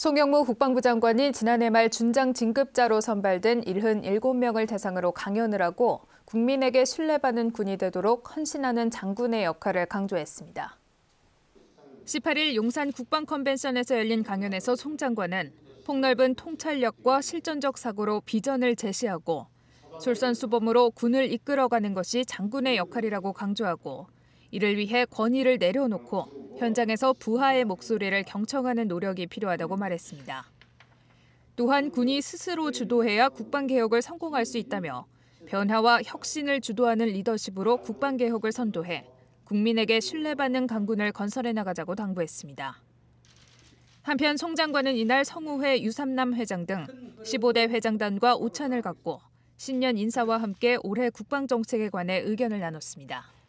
송영무 국방부 장관이 지난해 말 준장 진급자로 선발된 77명을 대상으로 강연을 하고 국민에게 신뢰받는 군이 되도록 헌신하는 장군의 역할을 강조했습니다. 18일 용산 국방 컨벤션에서 열린 강연에서 송 장관은 폭넓은 통찰력과 실전적 사고로 비전을 제시하고 솔선수범으로 군을 이끌어가는 것이 장군의 역할이라고 강조하고 이를 위해 권위를 내려놓고 현장에서 부하의 목소리를 경청하는 노력이 필요하다고 말했습니다. 또한 군이 스스로 주도해야 국방개혁을 성공할 수 있다며 변화와 혁신을 주도하는 리더십으로 국방개혁을 선도해 국민에게 신뢰받는 강군을 건설해 나가자고 당부했습니다. 한편 송 장관은 이날 성우회 유삼남 회장 등 15대 회장단과 오찬을 갖고 신년 인사와 함께 올해 국방정책에 관해 의견을 나눴습니다.